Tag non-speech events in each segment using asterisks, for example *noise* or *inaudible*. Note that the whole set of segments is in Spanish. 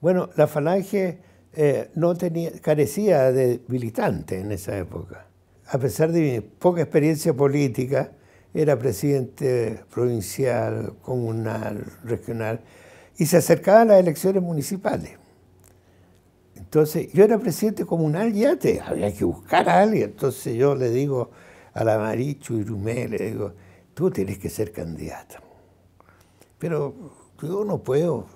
Bueno, la falange eh, no carecía de militante en esa época. A pesar de mi poca experiencia política, era presidente provincial, comunal, regional, y se acercaban las elecciones municipales. Entonces, yo era presidente comunal ya, te había que buscar a alguien. Entonces yo le digo a la Marichu Irumé, le digo, tú tienes que ser candidata. Pero yo no puedo,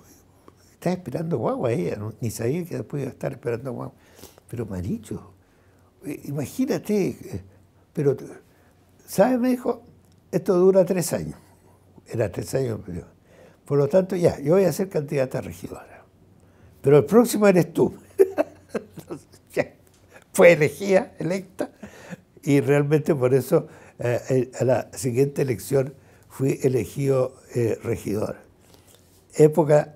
estaba esperando guagua ella, eh, ni sabía que después iba a estar esperando guagua. Pero Maricho, eh, imagínate, eh, pero, ¿sabes? Me dijo, esto dura tres años. Era tres años Por lo tanto, ya, yo voy a ser candidata a regidora. Pero el próximo eres tú. *laughs* fue elegida, electa, y realmente por eso a la siguiente elección fui elegido regidor. Época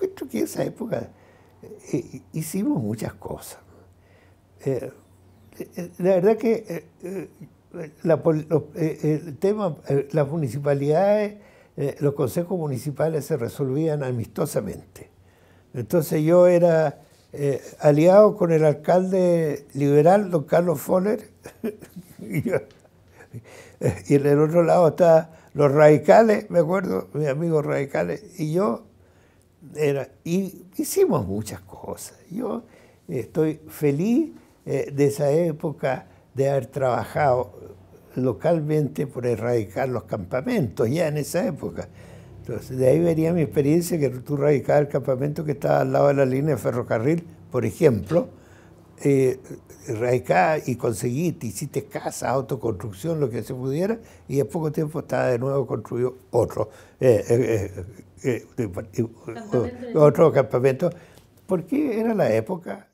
que en esa época eh, eh, hicimos muchas cosas. Eh, la verdad que el tema, las municipalidades, los consejos municipales se resolvían amistosamente. Entonces yo era aliado con el alcalde liberal, don Carlos Foller, *laughs* y, del otro lado está los radicales, me acuerdo, mis amigos radicales, y yo era, y hicimos muchas cosas. Yo estoy feliz eh, de esa época de haber trabajado localmente por erradicar los campamentos, ya en esa época. Entonces, de ahí venía mi experiencia que tú radicabas el campamento que estaba al lado de la línea de ferrocarril, por ejemplo, eh, y conseguiste, hiciste casa, autoconstrucción, lo que se pudiera, y en poco tiempo estaba de nuevo construido otro, eh, eh, campamento. otro campamento, porque era la época